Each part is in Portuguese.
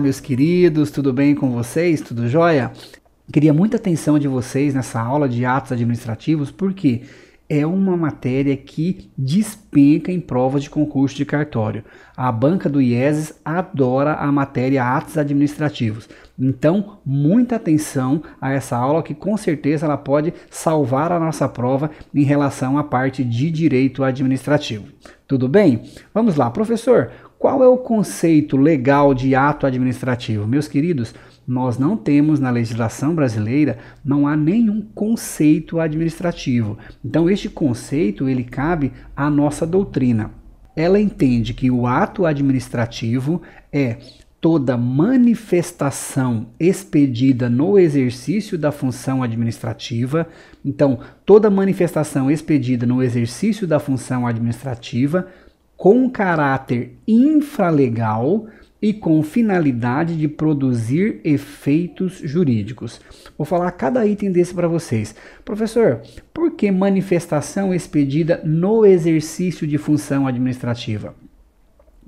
Olá, meus queridos, tudo bem com vocês? Tudo jóia? Queria muita atenção de vocês nessa aula de atos administrativos, porque é uma matéria que despenca em provas de concurso de cartório. A banca do IESES adora a matéria atos administrativos. Então, muita atenção a essa aula que com certeza ela pode salvar a nossa prova em relação à parte de direito administrativo. Tudo bem? Vamos lá, professor. Qual é o conceito legal de ato administrativo? Meus queridos, nós não temos na legislação brasileira, não há nenhum conceito administrativo. Então este conceito, ele cabe à nossa doutrina. Ela entende que o ato administrativo é toda manifestação expedida no exercício da função administrativa. Então, toda manifestação expedida no exercício da função administrativa com caráter infralegal e com finalidade de produzir efeitos jurídicos. Vou falar cada item desse para vocês. Professor, por que manifestação expedida no exercício de função administrativa?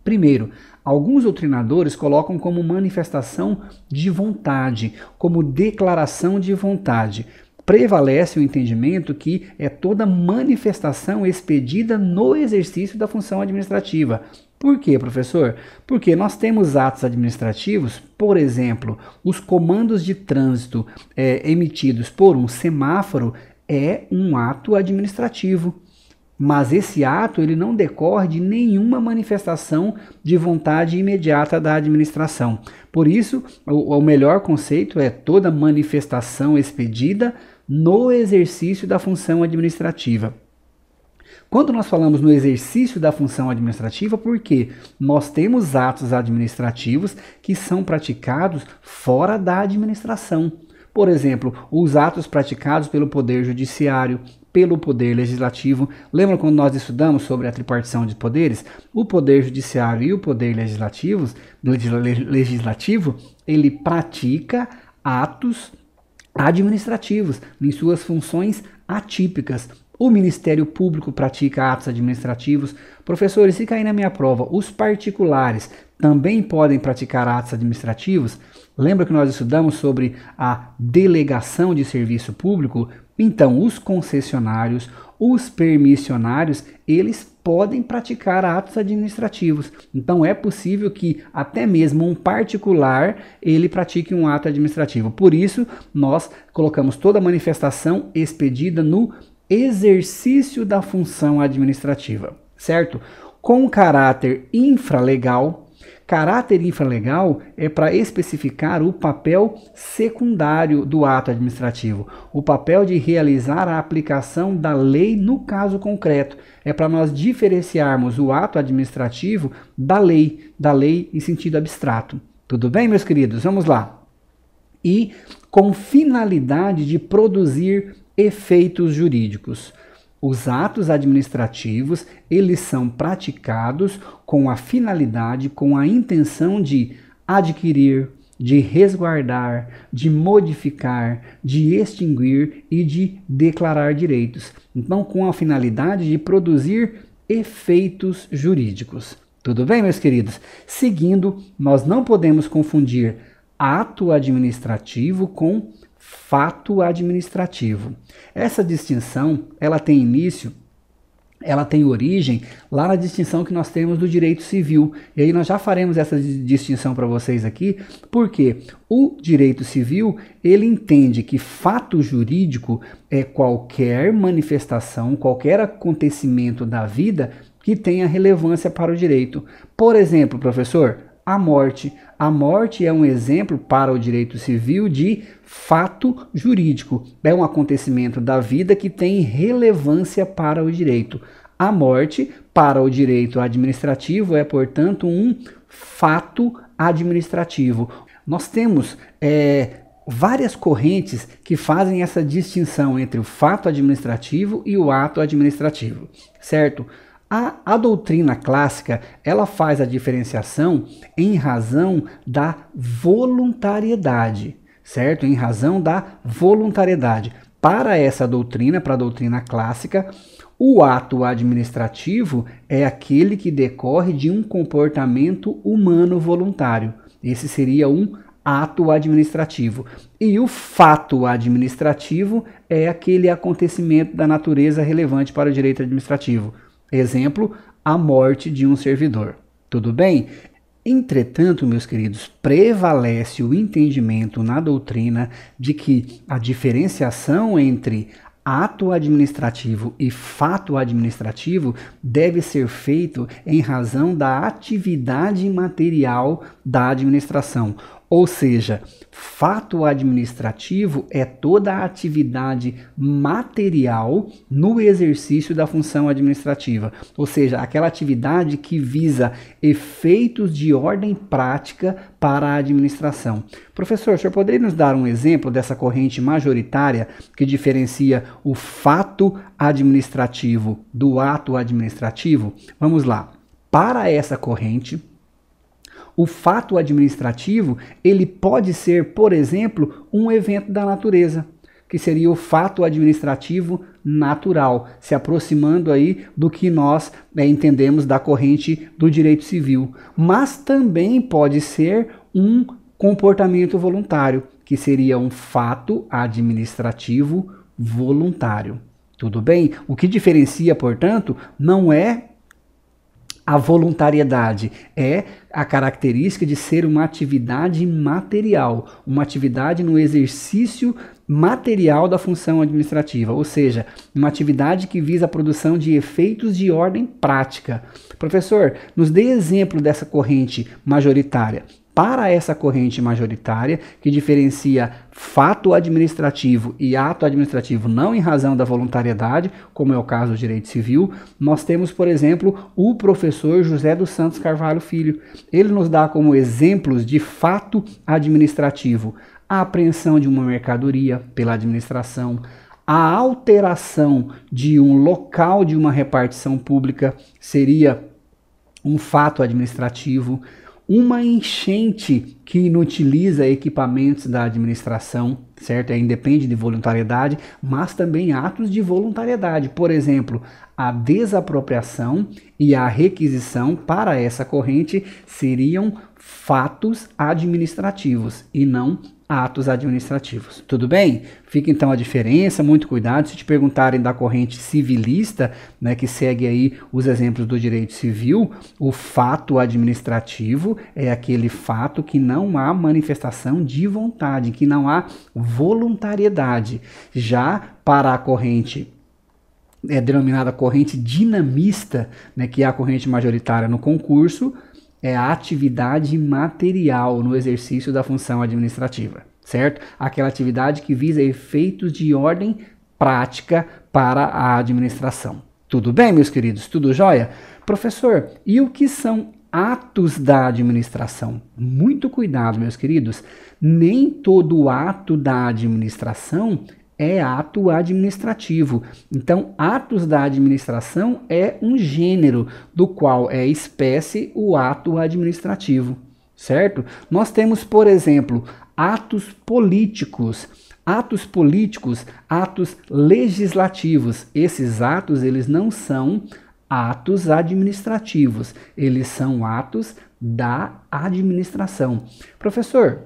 Primeiro, alguns doutrinadores colocam como manifestação de vontade, como declaração de vontade prevalece o entendimento que é toda manifestação expedida no exercício da função administrativa. Por quê, professor? Porque nós temos atos administrativos, por exemplo, os comandos de trânsito é, emitidos por um semáforo é um ato administrativo. Mas esse ato ele não decorre de nenhuma manifestação de vontade imediata da administração. Por isso, o, o melhor conceito é toda manifestação expedida no exercício da função administrativa. Quando nós falamos no exercício da função administrativa, por quê? nós temos atos administrativos que são praticados fora da administração. Por exemplo, os atos praticados pelo Poder Judiciário, pelo Poder Legislativo. Lembra quando nós estudamos sobre a tripartição de poderes? O Poder Judiciário e o Poder Legislativo, legislativo ele pratica atos administrativos, em suas funções atípicas. O Ministério Público pratica atos administrativos. Professores, se cair na minha prova, os particulares também podem praticar atos administrativos? Lembra que nós estudamos sobre a delegação de serviço público? Então, os concessionários os permissionários, eles podem praticar atos administrativos. Então é possível que até mesmo um particular ele pratique um ato administrativo. Por isso, nós colocamos toda manifestação expedida no exercício da função administrativa, certo? Com caráter infralegal, Caráter infralegal é para especificar o papel secundário do ato administrativo, o papel de realizar a aplicação da lei no caso concreto. É para nós diferenciarmos o ato administrativo da lei, da lei em sentido abstrato. Tudo bem, meus queridos? Vamos lá. E com finalidade de produzir efeitos jurídicos. Os atos administrativos, eles são praticados com a finalidade, com a intenção de adquirir, de resguardar, de modificar, de extinguir e de declarar direitos. Então, com a finalidade de produzir efeitos jurídicos. Tudo bem, meus queridos? Seguindo, nós não podemos confundir ato administrativo com fato administrativo. Essa distinção, ela tem início ela tem origem lá na distinção que nós temos do direito civil. E aí nós já faremos essa distinção para vocês aqui, porque o direito civil, ele entende que fato jurídico é qualquer manifestação, qualquer acontecimento da vida que tenha relevância para o direito. Por exemplo, professor, a morte. A morte é um exemplo para o direito civil de fato jurídico. É um acontecimento da vida que tem relevância para o direito. A morte, para o direito administrativo, é, portanto, um fato administrativo. Nós temos é, várias correntes que fazem essa distinção entre o fato administrativo e o ato administrativo, certo? A, a doutrina clássica ela faz a diferenciação em razão da voluntariedade, certo? Em razão da voluntariedade. Para essa doutrina, para a doutrina clássica, o ato administrativo é aquele que decorre de um comportamento humano voluntário. Esse seria um ato administrativo. E o fato administrativo é aquele acontecimento da natureza relevante para o direito administrativo. Exemplo, a morte de um servidor. Tudo bem? Entretanto, meus queridos, prevalece o entendimento na doutrina de que a diferenciação entre ato administrativo e fato administrativo deve ser feito em razão da atividade material da administração, ou seja, fato administrativo é toda a atividade material no exercício da função administrativa, ou seja, aquela atividade que visa efeitos de ordem prática para a administração. Professor, o senhor poderia nos dar um exemplo dessa corrente majoritária que diferencia o fato administrativo do ato administrativo? Vamos lá. Para essa corrente, o fato administrativo, ele pode ser, por exemplo, um evento da natureza, que seria o fato administrativo natural, se aproximando aí do que nós né, entendemos da corrente do direito civil. Mas também pode ser um comportamento voluntário, que seria um fato administrativo voluntário. Tudo bem? O que diferencia, portanto, não é a voluntariedade é a característica de ser uma atividade material, uma atividade no exercício material da função administrativa, ou seja, uma atividade que visa a produção de efeitos de ordem prática. Professor, nos dê exemplo dessa corrente majoritária para essa corrente majoritária, que diferencia fato administrativo e ato administrativo não em razão da voluntariedade, como é o caso do direito civil, nós temos, por exemplo, o professor José dos Santos Carvalho Filho. Ele nos dá como exemplos de fato administrativo a apreensão de uma mercadoria pela administração, a alteração de um local de uma repartição pública seria um fato administrativo uma enchente que inutiliza equipamentos da administração, certo? É independe de voluntariedade, mas também atos de voluntariedade, por exemplo, a desapropriação e a requisição para essa corrente seriam fatos administrativos e não atos administrativos. Tudo bem? Fica então a diferença, muito cuidado. Se te perguntarem da corrente civilista, né, que segue aí os exemplos do direito civil, o fato administrativo é aquele fato que não há manifestação de vontade, que não há voluntariedade. Já para a corrente é denominada corrente dinamista, né, que é a corrente majoritária no concurso, é a atividade material no exercício da função administrativa, certo? Aquela atividade que visa efeitos de ordem prática para a administração. Tudo bem, meus queridos? Tudo jóia? Professor, e o que são atos da administração. Muito cuidado, meus queridos. Nem todo ato da administração é ato administrativo. Então, atos da administração é um gênero do qual é espécie o ato administrativo, certo? Nós temos, por exemplo, atos políticos. Atos políticos, atos legislativos. Esses atos, eles não são atos administrativos, eles são atos da administração. Professor,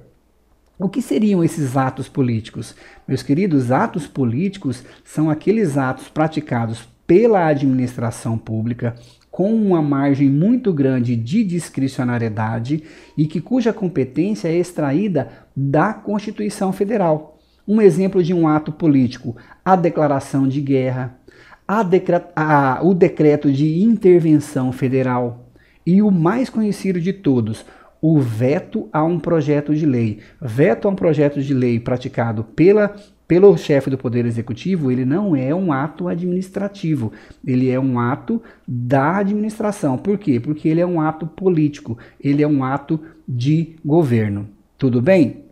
o que seriam esses atos políticos? Meus queridos, atos políticos são aqueles atos praticados pela administração pública com uma margem muito grande de discricionariedade e que cuja competência é extraída da Constituição Federal. Um exemplo de um ato político, a declaração de guerra, a a, o decreto de intervenção federal e o mais conhecido de todos, o veto a um projeto de lei. Veto a um projeto de lei praticado pela pelo chefe do Poder Executivo, ele não é um ato administrativo, ele é um ato da administração. Por quê? Porque ele é um ato político, ele é um ato de governo. Tudo bem?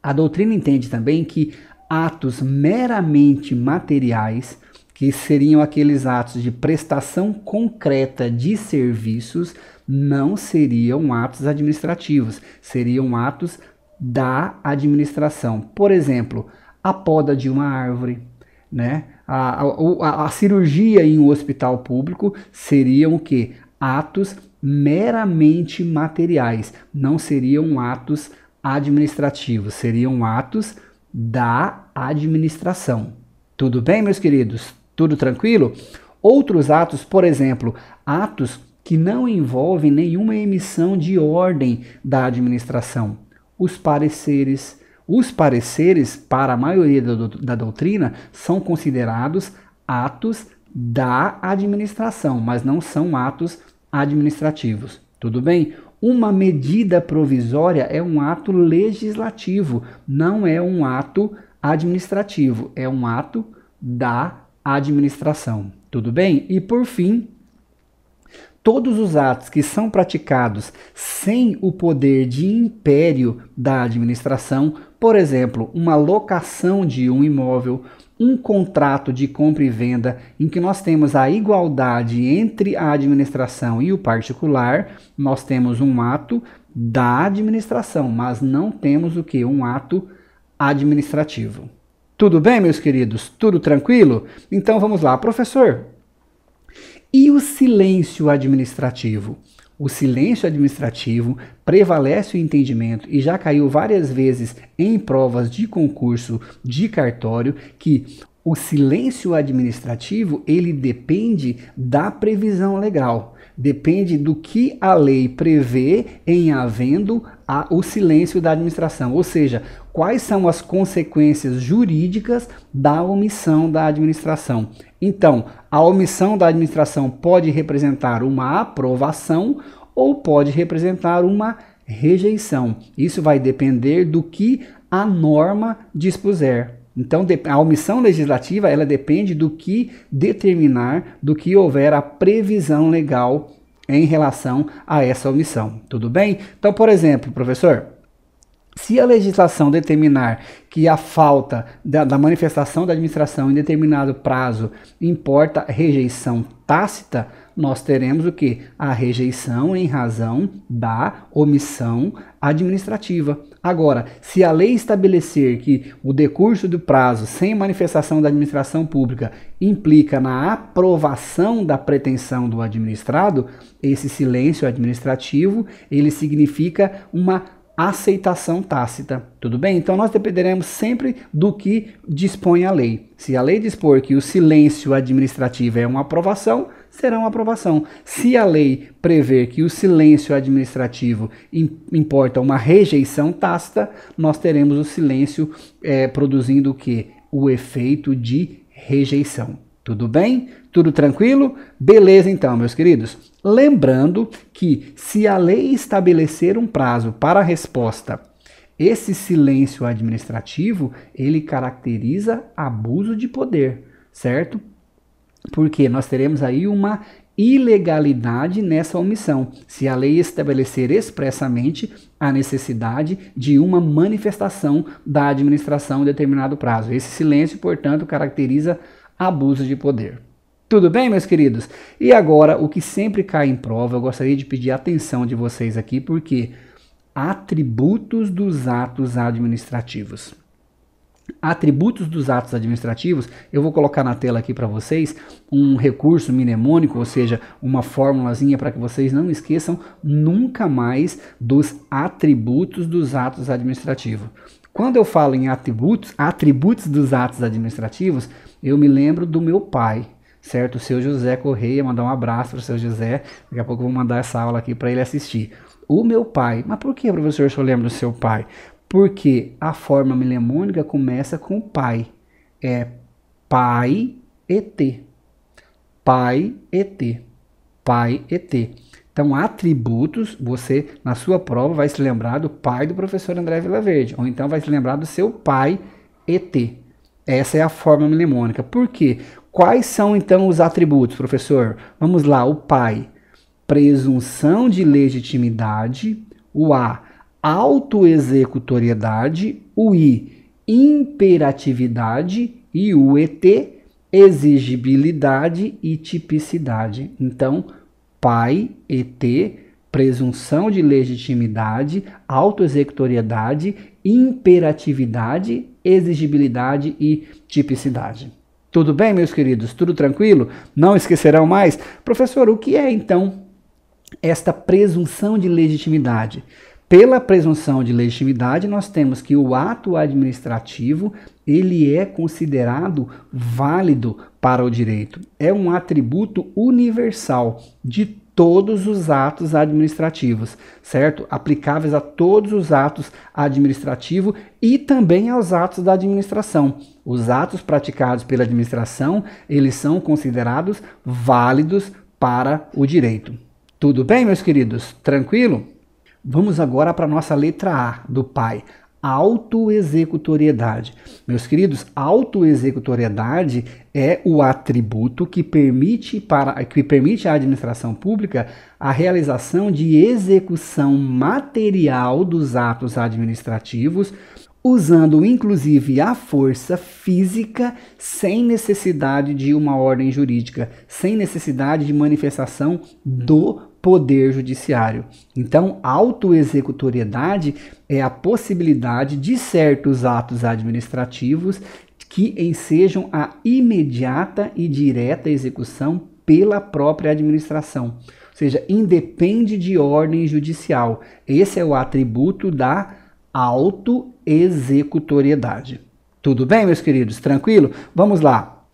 A doutrina entende também que atos meramente materiais que seriam aqueles atos de prestação concreta de serviços, não seriam atos administrativos, seriam atos da administração. Por exemplo, a poda de uma árvore, né? A, a, a cirurgia em um hospital público seriam o que? Atos meramente materiais, não seriam atos administrativos, seriam atos da administração. Tudo bem, meus queridos? Tudo tranquilo? Outros atos, por exemplo, atos que não envolvem nenhuma emissão de ordem da administração. Os pareceres. Os pareceres, para a maioria do, da doutrina, são considerados atos da administração, mas não são atos administrativos. Tudo bem? Uma medida provisória é um ato legislativo, não é um ato administrativo, é um ato da administração. Tudo bem? E por fim, todos os atos que são praticados sem o poder de império da administração, por exemplo, uma locação de um imóvel, um contrato de compra e venda em que nós temos a igualdade entre a administração e o particular, nós temos um ato da administração, mas não temos o que um ato administrativo. Tudo bem, meus queridos? Tudo tranquilo? Então vamos lá, professor. E o silêncio administrativo? O silêncio administrativo prevalece o entendimento e já caiu várias vezes em provas de concurso de cartório que o silêncio administrativo ele depende da previsão legal. Depende do que a lei prevê em havendo a, o silêncio da administração, ou seja, quais são as consequências jurídicas da omissão da administração. Então, a omissão da administração pode representar uma aprovação ou pode representar uma rejeição. Isso vai depender do que a norma dispuser. Então, a omissão legislativa, ela depende do que determinar, do que houver a previsão legal em relação a essa omissão, tudo bem? Então, por exemplo, professor, se a legislação determinar que a falta da, da, manifestação da administração em determinado prazo importa rejeição tácita, nós teremos o que? A rejeição em razão da omissão administrativa. Agora, se a lei estabelecer que o decurso do prazo sem manifestação da administração pública implica na aprovação da pretensão do administrado, esse silêncio administrativo, ele significa uma aceitação tácita. Tudo bem? Então nós dependeremos sempre do que dispõe a lei. Se a lei dispor que o silêncio administrativo é uma aprovação, serão aprovação. Se a lei prever que o silêncio administrativo importa uma rejeição tácita, nós teremos o silêncio é, produzindo o que? O efeito de rejeição. Tudo bem? Tudo tranquilo? Beleza então, meus queridos. Lembrando que se a lei estabelecer um prazo para a resposta, esse silêncio administrativo, ele caracteriza abuso de poder, certo? porque nós teremos aí uma ilegalidade nessa omissão, se a lei estabelecer expressamente a necessidade de uma manifestação da administração em determinado prazo. Esse silêncio, portanto, caracteriza abuso de poder. Tudo bem, meus queridos? E agora, o que sempre cai em prova, eu gostaria de pedir atenção de vocês aqui, porque atributos dos atos administrativos atributos dos atos administrativos, eu vou colocar na tela aqui para vocês um recurso mnemônico, ou seja, uma formulazinha para que vocês não esqueçam nunca mais dos atributos dos atos administrativos. Quando eu falo em atributos, atributos dos atos administrativos, eu me lembro do meu pai, certo? O seu José Correia, mandar um abraço para o seu José, daqui a pouco eu vou mandar essa aula aqui para ele assistir o meu pai. Mas por que, professor, se eu lembro do seu pai? Porque a forma mnemônica começa com pai. É pai ET. Pai ET. Pai ET. Então, atributos, você na sua prova vai se lembrar do pai do professor André Vilaverde, ou então vai se lembrar do seu pai ET. Essa é a forma mnemônica. Por quê? Quais são então os atributos, professor? Vamos lá, o pai, presunção de legitimidade, o A, autoexecutoriedade, o I, imperatividade e o ET, exigibilidade e tipicidade. Então, pai, ET, presunção de legitimidade, autoexecutoriedade, imperatividade, exigibilidade e tipicidade. Tudo bem, meus queridos? Tudo tranquilo? Não esquecerão mais? Professor, o que é então esta presunção de legitimidade? pela presunção de legitimidade, nós temos que o ato administrativo ele é considerado válido para o direito. É um atributo universal de todos os atos administrativos, certo? Aplicáveis a todos os atos administrativos e também aos atos da administração. Os atos praticados pela administração, eles são considerados válidos para o direito. Tudo bem, meus queridos? Tranquilo? Vamos agora para a nossa letra A do pai. Autoexecutoriedade. Meus queridos, autoexecutoriedade é o atributo que permite, para, que permite à administração pública a realização de execução material dos atos administrativos, usando inclusive a força física sem necessidade de uma ordem jurídica, sem necessidade de manifestação do poder judiciário. Então, autoexecutoriedade é a possibilidade de certos atos administrativos que ensejam a imediata e direta execução pela própria administração ou seja, independe de ordem judicial. Esse é o atributo da autoexecutoriedade. Tudo bem, meus queridos? Tranquilo? Vamos lá.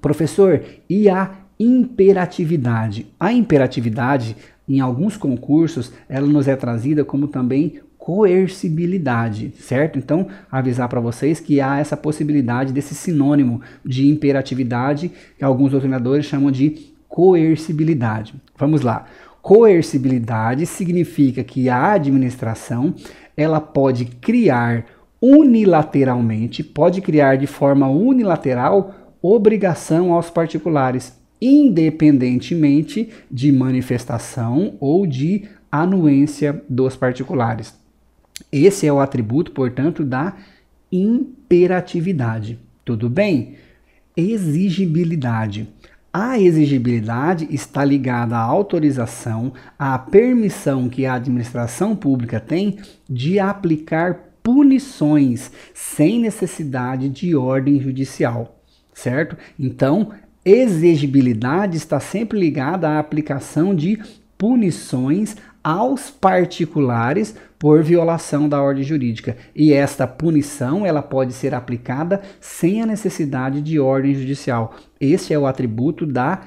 Professor, e a imperatividade. A imperatividade, em alguns concursos, ela nos é trazida como também coercibilidade, certo? Então, avisar para vocês que há essa possibilidade desse sinônimo de imperatividade, que alguns doutrinadores chamam de coercibilidade. Vamos lá. Coercibilidade significa que a administração, ela pode criar unilateralmente, pode criar de forma unilateral obrigação aos particulares independentemente de manifestação ou de anuência dos particulares. Esse é o atributo, portanto, da imperatividade. Tudo bem? Exigibilidade. A exigibilidade está ligada à autorização, à permissão que a administração pública tem de aplicar punições sem necessidade de ordem judicial, certo? Então, exigibilidade está sempre ligada à aplicação de punições aos particulares por violação da ordem jurídica. E esta punição, ela pode ser aplicada sem a necessidade de ordem judicial. Este é o atributo da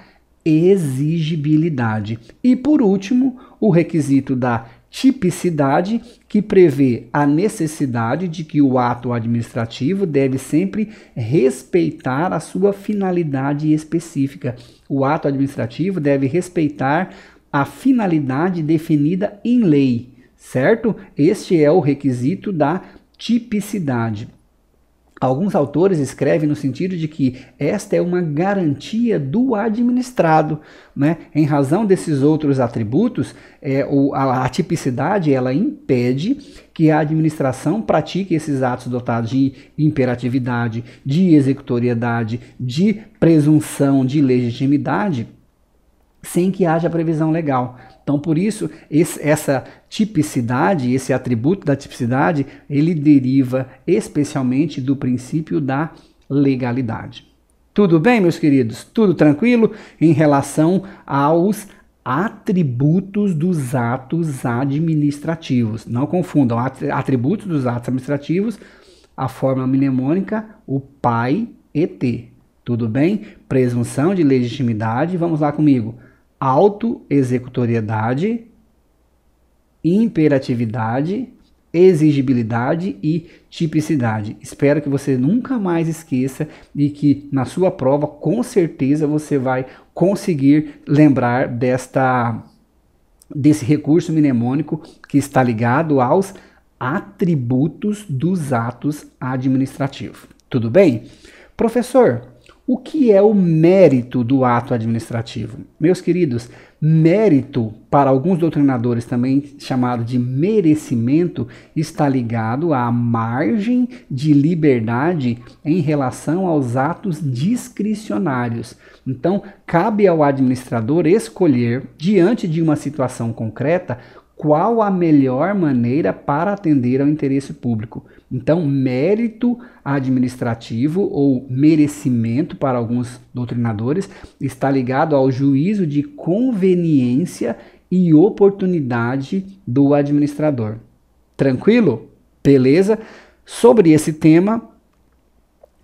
exigibilidade. E por último, o requisito da tipicidade que prevê a necessidade de que o ato administrativo deve sempre respeitar a sua finalidade específica. O ato administrativo deve respeitar a finalidade definida em lei, certo? Este é o requisito da tipicidade. Alguns autores escrevem no sentido de que esta é uma garantia do administrado. Né? Em razão desses outros atributos, é, o, a, a tipicidade ela impede que a administração pratique esses atos dotados de imperatividade, de executoriedade, de presunção de legitimidade, sem que haja previsão legal. Então, por isso, esse, essa tipicidade, esse atributo da tipicidade, ele deriva especialmente do princípio da legalidade. Tudo bem, meus queridos? Tudo tranquilo em relação aos atributos dos atos administrativos. Não confundam atributos dos atos administrativos, a forma mnemônica, o pai ET. Tudo bem? Presunção de legitimidade. Vamos lá comigo auto-executoriedade, imperatividade, exigibilidade e tipicidade. Espero que você nunca mais esqueça e que na sua prova com certeza você vai conseguir lembrar desta desse recurso mnemônico que está ligado aos atributos dos atos administrativos. Tudo bem? Professor, o que é o mérito do ato administrativo? Meus queridos, mérito, para alguns doutrinadores também chamado de merecimento, está ligado à margem de liberdade em relação aos atos discricionários. Então, cabe ao administrador escolher, diante de uma situação concreta, qual a melhor maneira para atender ao interesse público. Então, mérito administrativo ou merecimento para alguns doutrinadores está ligado ao juízo de conveniência e oportunidade do administrador. Tranquilo? Beleza? Sobre esse tema,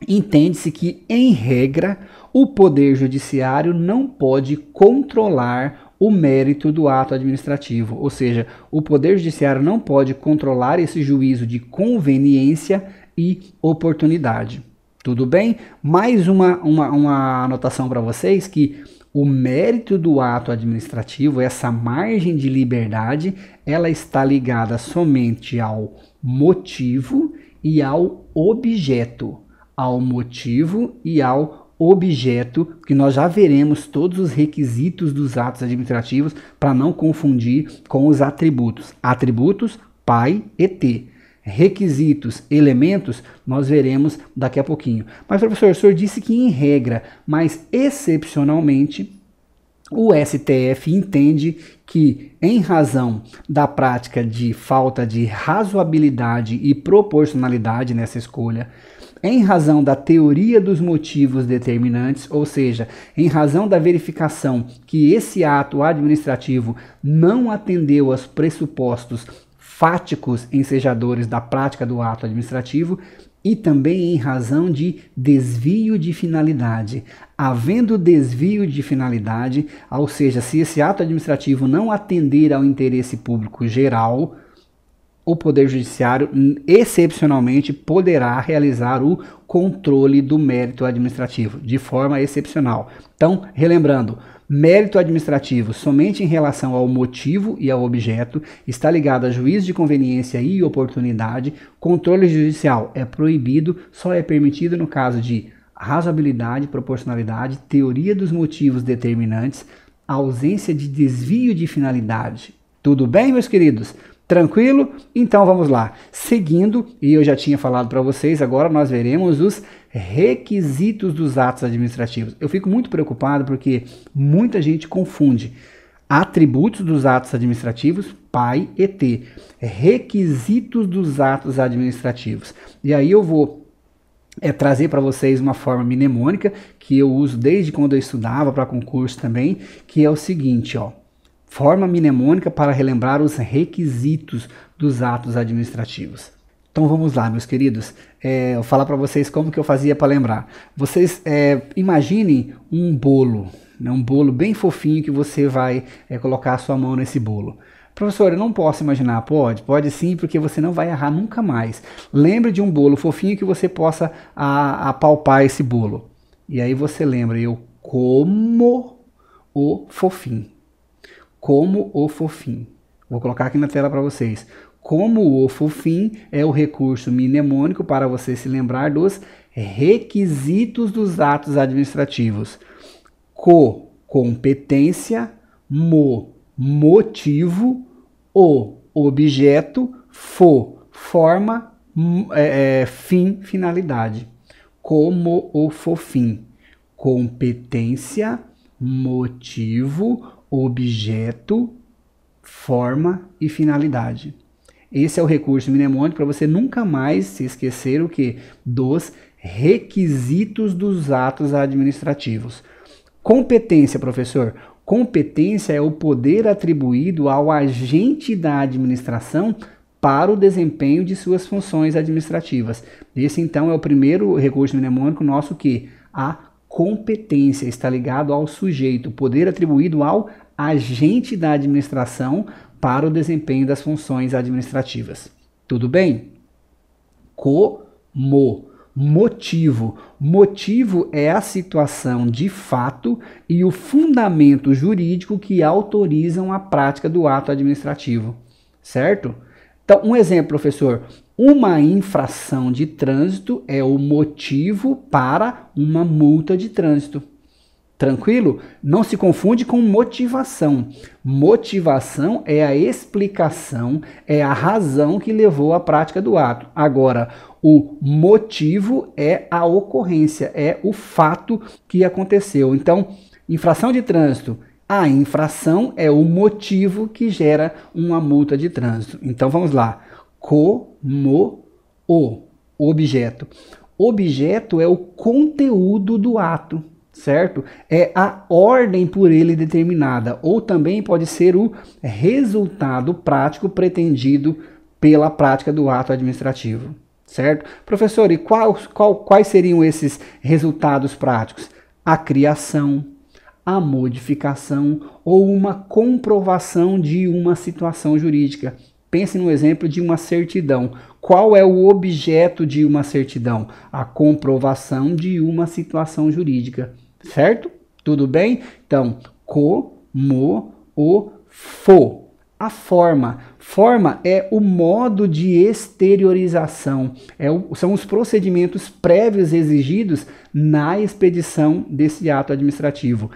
entende-se que, em regra, o poder judiciário não pode controlar o mérito do ato administrativo, ou seja, o Poder Judiciário não pode controlar esse juízo de conveniência e oportunidade. Tudo bem? Mais uma, uma, uma anotação para vocês que o mérito do ato administrativo, essa margem de liberdade, ela está ligada somente ao motivo e ao objeto, ao motivo e ao objeto, que nós já veremos todos os requisitos dos atos administrativos para não confundir com os atributos. Atributos, pai, ET. Requisitos, elementos, nós veremos daqui a pouquinho. Mas, professor, o senhor disse que em regra, mas excepcionalmente, o STF entende que, em razão da prática de falta de razoabilidade e proporcionalidade nessa escolha, em razão da teoria dos motivos determinantes, ou seja, em razão da verificação que esse ato administrativo não atendeu aos pressupostos fáticos ensejadores da prática do ato administrativo, e também em razão de desvio de finalidade. Havendo desvio de finalidade, ou seja, se esse ato administrativo não atender ao interesse público geral, o Poder Judiciário, hum, excepcionalmente, poderá realizar o controle do mérito administrativo, de forma excepcional. Então, relembrando, mérito administrativo somente em relação ao motivo e ao objeto, está ligado a juízo de conveniência e oportunidade, controle judicial é proibido, só é permitido no caso de razoabilidade, proporcionalidade, teoria dos motivos determinantes, ausência de desvio de finalidade. Tudo bem, meus queridos? Tranquilo? Então vamos lá. Seguindo, e eu já tinha falado para vocês, agora nós veremos os requisitos dos atos administrativos. Eu fico muito preocupado porque muita gente confunde atributos dos atos administrativos, PAI e T, requisitos dos atos administrativos. E aí eu vou é trazer para vocês uma forma mnemônica que eu uso desde quando eu estudava para concurso também, que é o seguinte, ó forma mnemônica para relembrar os requisitos dos atos administrativos. Então vamos lá, meus queridos. É, eu vou falar para vocês como que eu fazia para lembrar. Vocês é, imaginem um bolo, né, um bolo bem fofinho que você vai é, colocar a sua mão nesse bolo. Professor, eu não posso imaginar. Pode, pode sim, porque você não vai errar nunca mais. Lembre de um bolo fofinho que você possa apalpar esse bolo. E aí você lembra, eu como o fofinho. Como o Fofim. Vou colocar aqui na tela para vocês. Como o Fofim é o recurso mnemônico para você se lembrar dos requisitos dos atos administrativos. Co, competência, mo, motivo, o, objeto, fo, forma, é, é, fim, finalidade. Como o Fofim. Competência, motivo, objeto, forma e finalidade. Esse é o recurso mnemônico para você nunca mais se esquecer o que dos requisitos dos atos administrativos. Competência, professor. Competência é o poder atribuído ao agente da administração para o desempenho de suas funções administrativas. Esse então é o primeiro recurso mnemônico nosso que a Competência está ligado ao sujeito, poder atribuído ao agente da administração para o desempenho das funções administrativas. Tudo bem? Como? Motivo. Motivo é a situação de fato e o fundamento jurídico que autorizam a prática do ato administrativo, certo? Então, um exemplo, professor. Uma infração de trânsito é o motivo para uma multa de trânsito. Tranquilo? Não se confunde com motivação. Motivação é a explicação, é a razão que levou à prática do ato. Agora, o motivo é a ocorrência, é o fato que aconteceu. Então, infração de trânsito a infração é o motivo que gera uma multa de trânsito. Então vamos lá. Como o objeto. Objeto é o conteúdo do ato, certo? É a ordem por ele determinada, ou também pode ser o resultado prático pretendido pela prática do ato administrativo, certo? Professor, e qual, qual, quais seriam esses resultados práticos? A criação, a modificação ou uma comprovação de uma situação jurídica. Pense no exemplo de uma certidão. Qual é o objeto de uma certidão? A comprovação de uma situação jurídica, certo? Tudo bem? Então, como o fo. A forma. Forma é o modo de exteriorização, é o, são os procedimentos prévios exigidos na expedição desse ato administrativo.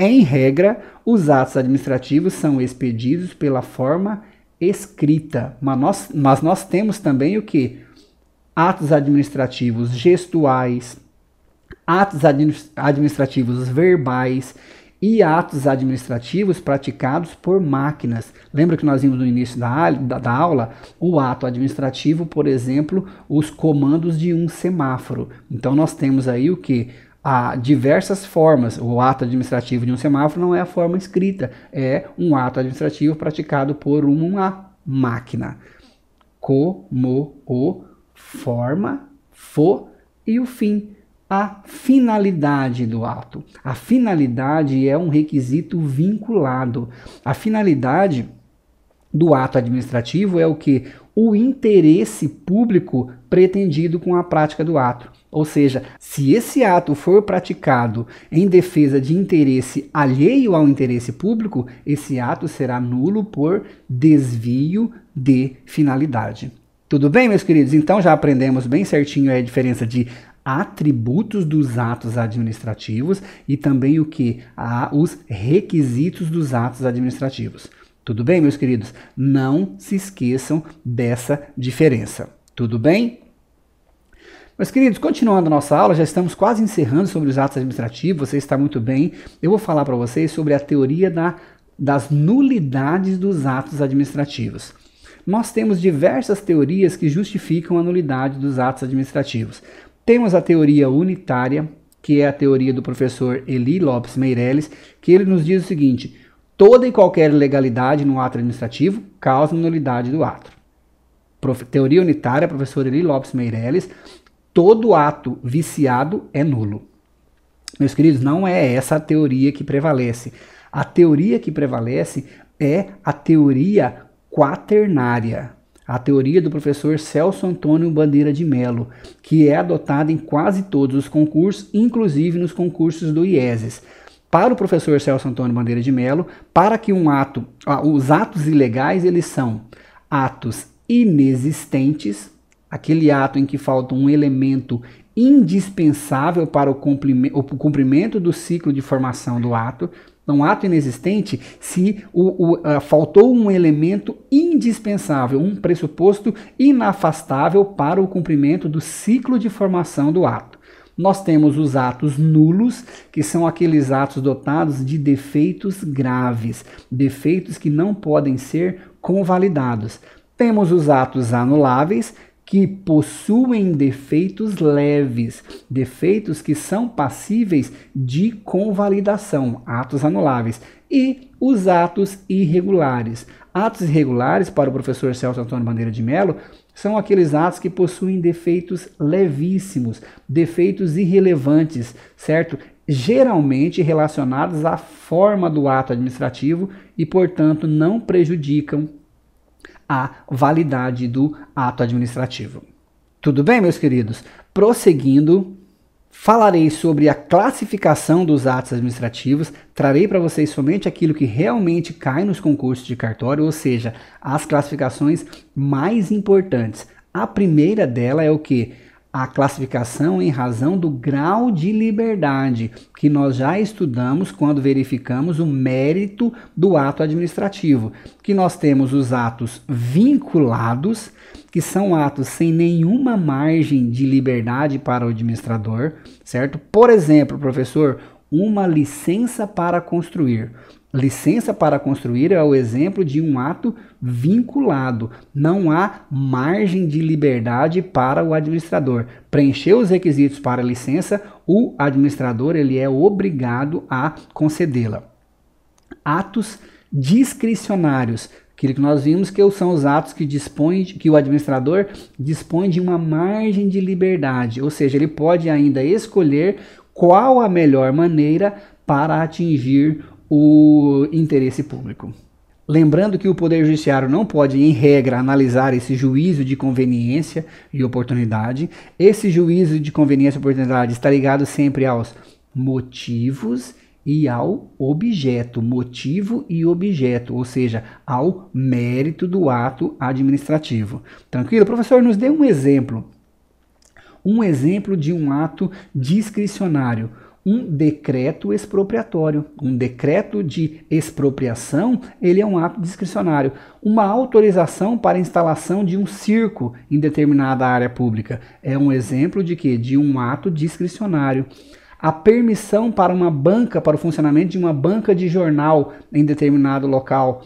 Em regra, os atos administrativos são expedidos pela forma escrita, mas nós, mas nós temos também o que? Atos administrativos gestuais, atos administrativos verbais e atos administrativos praticados por máquinas. Lembra que nós vimos no início da, da, da, aula o ato administrativo, por exemplo, os comandos de um semáforo. Então nós temos aí o que? há diversas formas. O ato administrativo de um semáforo não é a forma escrita, é um ato administrativo praticado por uma máquina. Como o forma, fo e o fim. A finalidade do ato. A finalidade é um requisito vinculado. A finalidade do ato administrativo é o que? O interesse público pretendido com a prática do ato. Ou seja, se esse ato for praticado em defesa de interesse alheio ao interesse público, esse ato será nulo por desvio de finalidade. Tudo bem, meus queridos? Então já aprendemos bem certinho a diferença de atributos dos atos administrativos e também o que? os requisitos dos atos administrativos. Tudo bem, meus queridos? Não se esqueçam dessa diferença. Tudo bem? Mas, queridos, continuando a nossa aula, já estamos quase encerrando sobre os atos administrativos, você está muito bem. Eu vou falar para vocês sobre a teoria da, das nulidades dos atos administrativos. Nós temos diversas teorias que justificam a nulidade dos atos administrativos. Temos a teoria unitária, que é a teoria do professor Eli Lopes Meirelles, que ele nos diz o seguinte: toda e qualquer ilegalidade no ato administrativo causa nulidade do ato. Teoria unitária, professor Eli Lopes Meirelles, todo ato viciado é nulo. Meus queridos, não é essa a teoria que prevalece. A teoria que prevalece é a teoria quaternária, a teoria do professor Celso Antônio Bandeira de Mello, que é adotada em quase todos os concursos, inclusive nos concursos do IESES. Para o professor Celso Antônio Bandeira de Mello, para que um ato, ah, os atos ilegais, eles são atos inexistentes, aquele ato em que falta um elemento indispensável para o cumprimento do ciclo de formação do ato, um ato inexistente se o, o, uh, faltou um elemento indispensável, um pressuposto inafastável para o cumprimento do ciclo de formação do ato. Nós temos os atos nulos, que são aqueles atos dotados de defeitos graves, defeitos que não podem ser convalidados. Temos os atos anuláveis, que possuem defeitos leves, defeitos que são passíveis de convalidação, atos anuláveis, e os atos irregulares. Atos irregulares, para o professor Celso Antônio Bandeira de Mello, são aqueles atos que possuem defeitos levíssimos, defeitos irrelevantes, certo? Geralmente relacionados à forma do ato administrativo e, portanto, não prejudicam a validade do ato administrativo. Tudo bem, meus queridos? Prosseguindo, falarei sobre a classificação dos atos administrativos, trarei para vocês somente aquilo que realmente cai nos concursos de cartório, ou seja, as classificações mais importantes. A primeira dela é o que? a classificação em razão do grau de liberdade, que nós já estudamos quando verificamos o mérito do ato administrativo, que nós temos os atos vinculados, que são atos sem nenhuma margem de liberdade para o administrador, certo? Por exemplo, professor, uma licença para construir. Licença para construir é o exemplo de um ato vinculado. Não há margem de liberdade para o administrador. Preencher os requisitos para a licença, o administrador ele é obrigado a concedê-la. Atos discricionários. Aquilo que nós vimos que são os atos que dispõe, que o administrador dispõe de uma margem de liberdade, ou seja, ele pode ainda escolher qual a melhor maneira para atingir o interesse público. Lembrando que o Poder Judiciário não pode, em regra, analisar esse juízo de conveniência e oportunidade. Esse juízo de conveniência e oportunidade está ligado sempre aos motivos e ao objeto, motivo e objeto, ou seja, ao mérito do ato administrativo. Tranquilo? Professor, nos dê um exemplo. Um exemplo de um ato discricionário um decreto expropriatório. Um decreto de expropriação, ele é um ato discricionário. Uma autorização para instalação de um circo em determinada área pública é um exemplo de que de um ato discricionário. A permissão para uma banca, para o funcionamento de uma banca de jornal em determinado local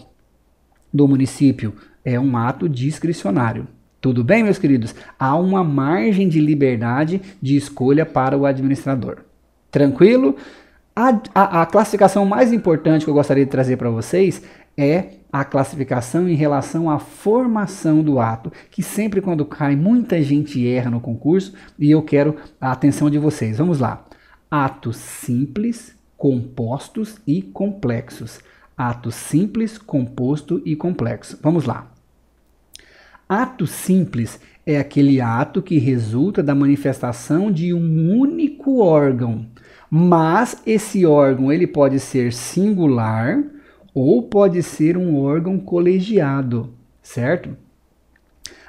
do município é um ato discricionário. Tudo bem, meus queridos? Há uma margem de liberdade de escolha para o administrador. Tranquilo? A, a, a classificação mais importante que eu gostaria de trazer para vocês é a classificação em relação à formação do ato, que sempre quando cai muita gente erra no concurso e eu quero a atenção de vocês. Vamos lá. Atos simples, compostos e complexos. atos simples, composto e complexo. Vamos lá. Ato simples é aquele ato que resulta da manifestação de um único órgão mas esse órgão ele pode ser singular ou pode ser um órgão colegiado, certo?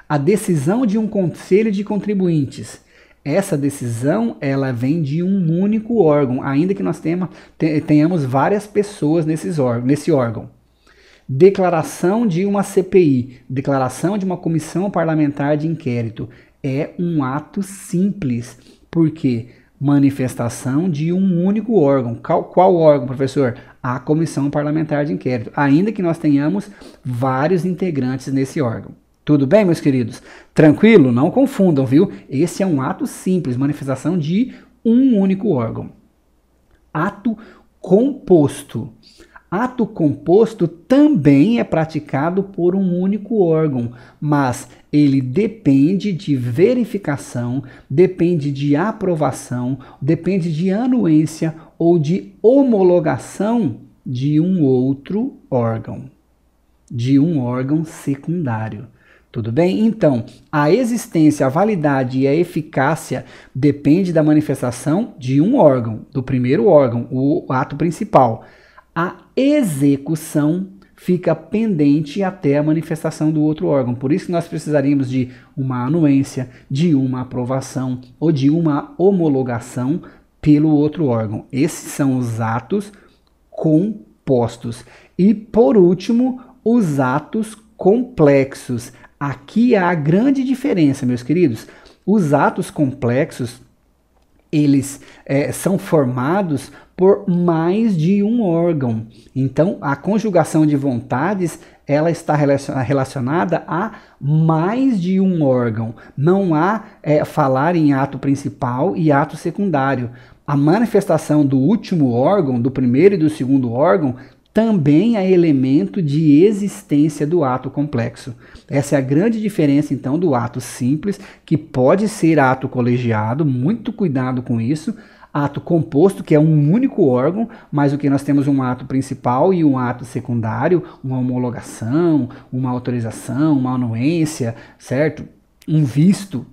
A decisão de um conselho de contribuintes. Essa decisão ela vem de um único órgão, ainda que nós tenhamos várias pessoas nesses órgão, nesse órgão. Declaração de uma CPI, declaração de uma comissão parlamentar de inquérito é um ato simples, porque manifestação de um único órgão. Qual, qual, órgão, professor? A Comissão Parlamentar de Inquérito, ainda que nós tenhamos vários integrantes nesse órgão. Tudo bem, meus queridos? Tranquilo? Não confundam, viu? Esse é um ato simples, manifestação de um único órgão. Ato composto. Ato composto também é praticado por um único órgão, mas ele depende de verificação, depende de aprovação, depende de anuência ou de homologação de um outro órgão, de um órgão secundário. Tudo bem? Então, a existência, a validade e a eficácia depende da manifestação de um órgão, do primeiro órgão, o ato principal a execução fica pendente até a manifestação do outro órgão. Por isso nós precisaríamos de uma anuência, de uma aprovação ou de uma homologação pelo outro órgão. Esses são os atos compostos. E por último, os atos complexos. Aqui há a grande diferença, meus queridos. Os atos complexos eles é, são formados por mais de um órgão. Então, a conjugação de vontades ela está relacionada a mais de um órgão. Não há é, falar em ato principal e ato secundário. A manifestação do último órgão, do primeiro e do segundo órgão, também é elemento de existência do ato complexo. Essa é a grande diferença, então, do ato simples, que pode ser ato colegiado, muito cuidado com isso, ato composto, que é um único órgão, mas o que nós temos um ato principal e um ato secundário, uma homologação, uma autorização, uma anuência, certo? Um visto,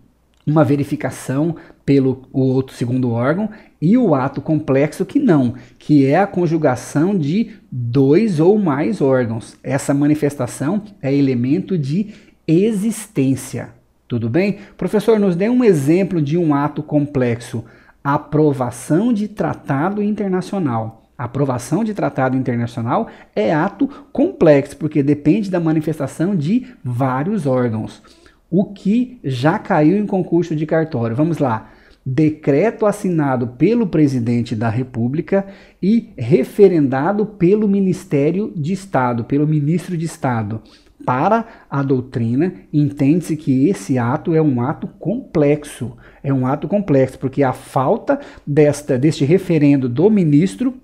uma verificação pelo o outro segundo órgão e o ato complexo que não, que é a conjugação de dois ou mais órgãos. Essa manifestação é elemento de existência. Tudo bem? Professor, nos dê um exemplo de um ato complexo aprovação de tratado internacional. aprovação de tratado internacional é ato complexo, porque depende da manifestação de vários órgãos. O que já caiu em concurso de cartório. Vamos lá. Decreto assinado pelo presidente da República e referendado pelo Ministério de Estado, pelo ministro de Estado. Para a doutrina, entende-se que esse ato é um ato complexo. É um ato complexo, porque a falta desta, deste referendo do ministro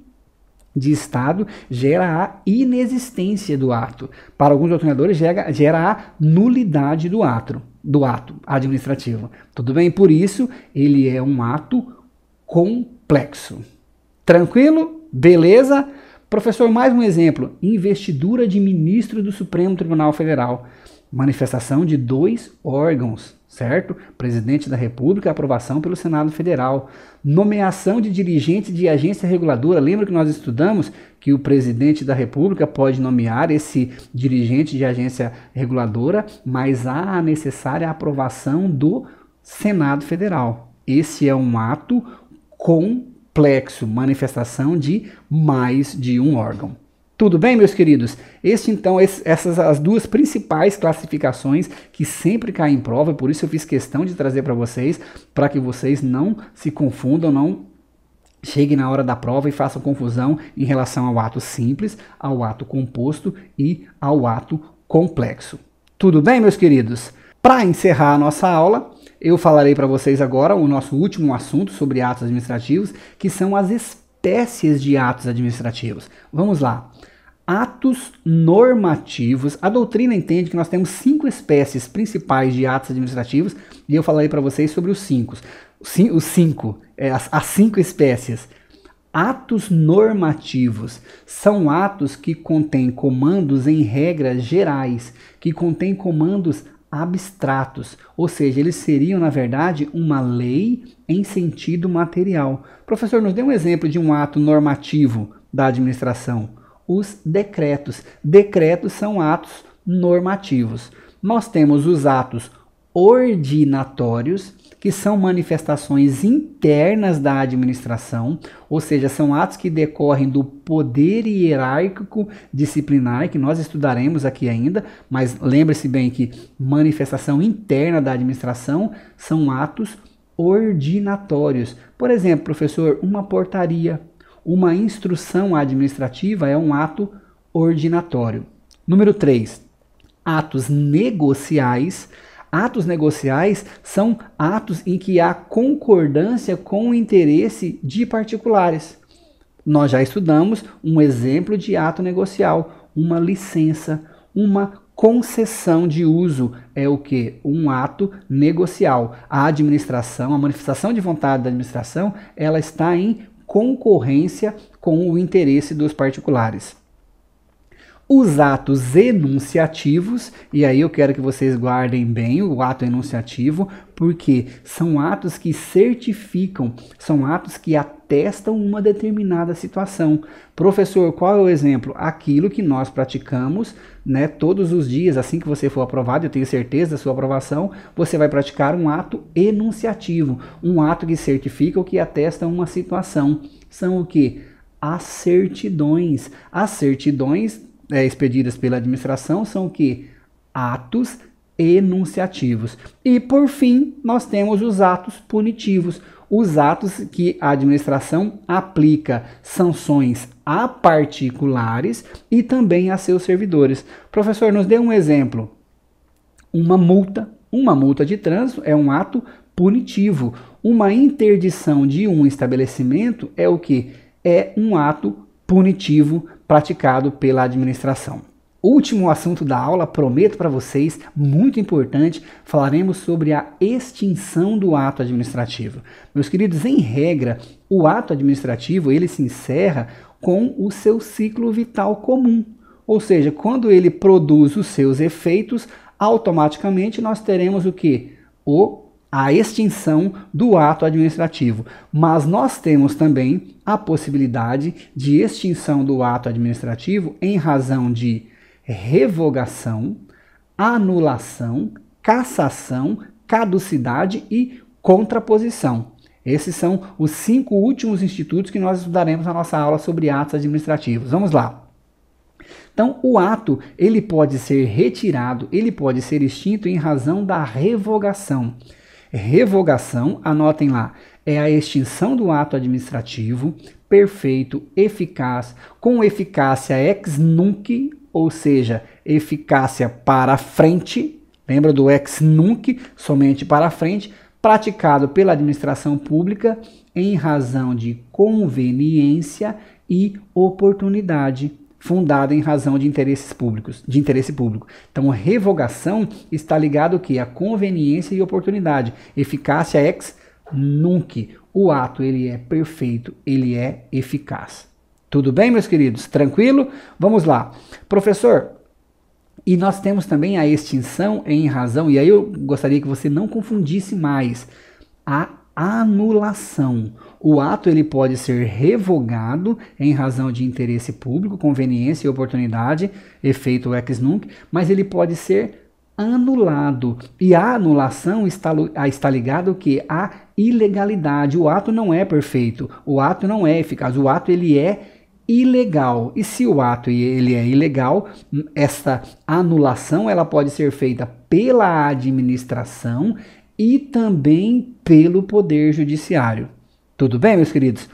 de Estado gera a inexistência do ato. Para alguns doutrinadores, gera, gera a nulidade do ato, do ato administrativo. Tudo bem? Por isso, ele é um ato complexo. Tranquilo? Beleza? Professor, mais um exemplo: investidura de ministro do Supremo Tribunal Federal. Manifestação de dois órgãos, certo? Presidente da República, aprovação pelo Senado Federal. Nomeação de dirigente de agência reguladora. Lembra que nós estudamos que o presidente da República pode nomear esse dirigente de agência reguladora, mas há a necessária aprovação do Senado Federal. Esse é um ato com complexo, manifestação de mais de um órgão. Tudo bem, meus queridos? Este então, esse, essas as duas principais classificações que sempre caem em prova, por isso eu fiz questão de trazer para vocês, para que vocês não se confundam, não cheguem na hora da prova e façam confusão em relação ao ato simples, ao ato composto e ao ato complexo. Tudo bem, meus queridos? Para encerrar a nossa aula, eu falarei para vocês agora o nosso último assunto sobre atos administrativos, que são as espécies de atos administrativos. Vamos lá. Atos normativos. A doutrina entende que nós temos cinco espécies principais de atos administrativos e eu falarei para vocês sobre os cinco. Os cinco, é, as cinco espécies. Atos normativos são atos que contêm comandos em regras gerais, que contêm comandos abstratos, ou seja, eles seriam, na verdade, uma lei em sentido material. Professor, nos dê um exemplo de um ato normativo da administração. Os decretos. Decretos são atos normativos. Nós temos os atos ordinatórios que são manifestações internas da administração, ou seja, são atos que decorrem do poder hierárquico disciplinar, que nós estudaremos aqui ainda, mas lembre-se bem que manifestação interna da administração são atos ordinatórios. Por exemplo, professor, uma portaria, uma instrução administrativa é um ato ordinatório. Número 3. Atos negociais Atos negociais são atos em que há concordância com o interesse de particulares. Nós já estudamos um exemplo de ato negocial, uma licença, uma concessão de uso é o que? Um ato negocial. A administração, a manifestação de vontade da administração, ela está em concorrência com o interesse dos particulares os atos enunciativos, e aí eu quero que vocês guardem bem o ato enunciativo, porque são atos que certificam, são atos que atestam uma determinada situação. Professor, qual é o exemplo? Aquilo que nós praticamos né, todos os dias, assim que você for aprovado, eu tenho certeza da sua aprovação, você vai praticar um ato enunciativo, um ato que certifica ou que atesta uma situação. São o que? as certidões. As certidões é, expedidas pela administração são que atos enunciativos. E por fim, nós temos os atos punitivos, os atos que a administração aplica sanções a particulares e também a seus servidores. Professor, nos dê um exemplo. Uma multa, uma multa de trânsito é um ato punitivo. Uma interdição de um estabelecimento é o que? É um ato punitivo praticado pela administração. Último assunto da aula, prometo para vocês, muito importante, falaremos sobre a extinção do ato administrativo. Meus queridos, em regra, o ato administrativo, ele se encerra com o seu ciclo vital comum. Ou seja, quando ele produz os seus efeitos, automaticamente nós teremos o que? O a extinção do ato administrativo. Mas nós temos também a possibilidade de extinção do ato administrativo em razão de revogação, anulação, cassação, caducidade e contraposição. Esses são os cinco últimos institutos que nós estudaremos na nossa aula sobre atos administrativos. Vamos lá. Então, o ato ele pode ser retirado, ele pode ser extinto em razão da revogação. Revogação, anotem lá, é a extinção do ato administrativo perfeito, eficaz, com eficácia ex nunc, ou seja, eficácia para frente, lembra do ex nunc, somente para frente, praticado pela administração pública em razão de conveniência e oportunidade fundada em razão de interesses públicos, de interesse público. Então, revogação está ligado o que A conveniência e oportunidade, eficácia ex nunc. O ato ele é perfeito, ele é eficaz. Tudo bem, meus queridos? Tranquilo? Vamos lá. Professor, e nós temos também a extinção em razão, e aí eu gostaria que você não confundisse mais a anulação o ato ele pode ser revogado em razão de interesse público, conveniência e oportunidade, efeito ex nunc, mas ele pode ser anulado. E a anulação está, ah, está ligada que à ilegalidade. O ato não é perfeito, o ato não é eficaz, o ato ele é ilegal. E se o ato ele é ilegal, hum, essa anulação ela pode ser feita pela administração e também pelo poder judiciário. Tudo bem, meus queridos?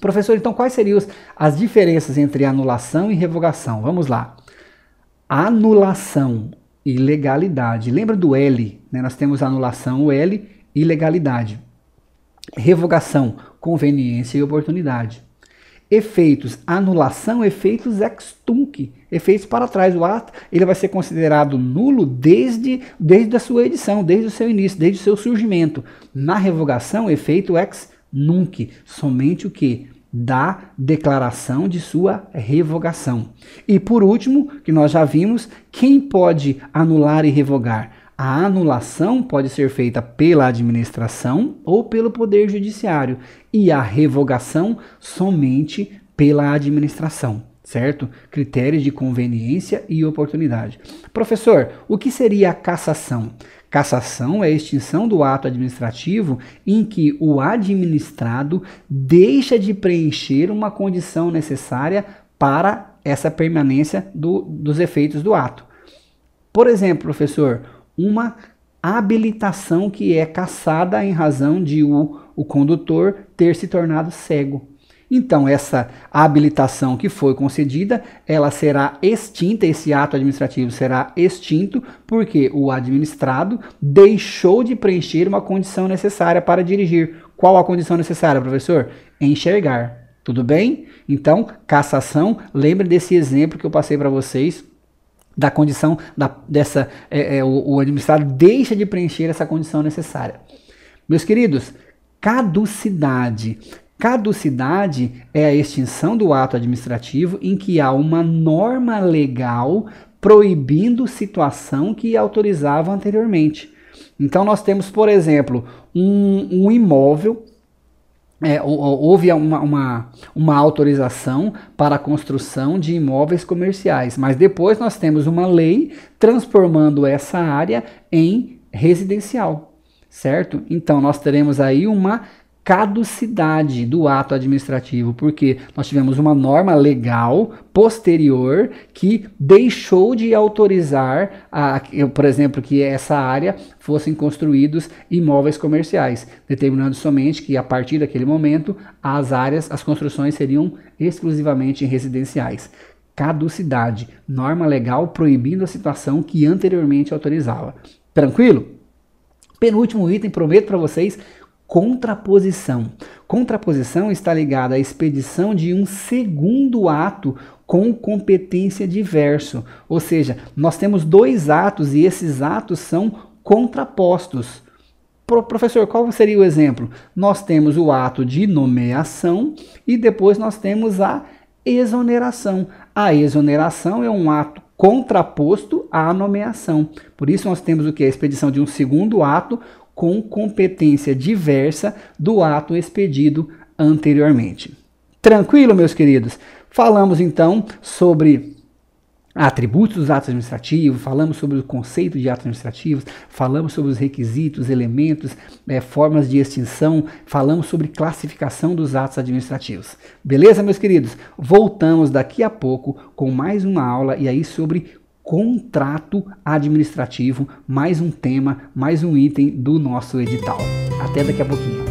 Professor, então quais seriam as diferenças entre anulação e revogação? Vamos lá. Anulação e legalidade. Lembra do L? Né? Nós temos anulação, o L, e legalidade. Revogação, conveniência e oportunidade. Efeitos, anulação, efeitos ex tunc, efeitos para trás. O ato ele vai ser considerado nulo desde, desde a sua edição, desde o seu início, desde o seu surgimento. Na revogação, efeito ex nunca somente o que? Da declaração de sua revogação. E por último, que nós já vimos, quem pode anular e revogar? A anulação pode ser feita pela administração ou pelo poder judiciário, e a revogação somente pela administração certo? Critérios de conveniência e oportunidade. Professor, o que seria a cassação? Cassação é a extinção do ato administrativo em que o administrado deixa de preencher uma condição necessária para essa permanência do, dos efeitos do ato. Por exemplo, professor, uma habilitação que é cassada em razão de o, o condutor ter se tornado cego. Então, essa habilitação que foi concedida, ela será extinta, esse ato administrativo será extinto, porque o administrado deixou de preencher uma condição necessária para dirigir. Qual a condição necessária, professor? Enxergar. Tudo bem? Então, cassação, lembre desse exemplo que eu passei para vocês da condição da, dessa é, é, o, o administrado deixa de preencher essa condição necessária. Meus queridos, caducidade Caducidade é a extinção do ato administrativo em que há uma norma legal proibindo situação que autorizava anteriormente. Então, nós temos, por exemplo, um, um imóvel é, houve uma, uma, uma, autorização para a construção de imóveis comerciais, mas depois nós temos uma lei transformando essa área em residencial, certo? Então nós teremos aí uma caducidade do ato administrativo, porque nós tivemos uma norma legal posterior que deixou de autorizar, a, por exemplo, que essa área fossem construídos imóveis comerciais, determinando somente que a partir daquele momento as áreas, as construções seriam exclusivamente residenciais. Caducidade, norma legal proibindo a situação que anteriormente autorizava. Tranquilo? Penúltimo item, prometo para vocês, contraposição. Contraposição está ligada à expedição de um segundo ato com competência diverso, ou seja, nós temos dois atos e esses atos são contrapostos. professor, qual seria o exemplo? Nós temos o ato de nomeação e depois nós temos a exoneração. A exoneração é um ato contraposto à nomeação. Por isso nós temos o que? A expedição de um segundo ato com competência diversa do ato expedido anteriormente. Tranquilo, meus queridos? Falamos então sobre atributos dos atos administrativos, falamos sobre o conceito de atos administrativos, falamos sobre os requisitos, elementos, é, formas de extinção, falamos sobre classificação dos atos administrativos. Beleza, meus queridos? Voltamos daqui a pouco com mais uma aula e aí sobre contrato administrativo, mais um tema, mais um item do nosso edital. Até daqui a pouquinho.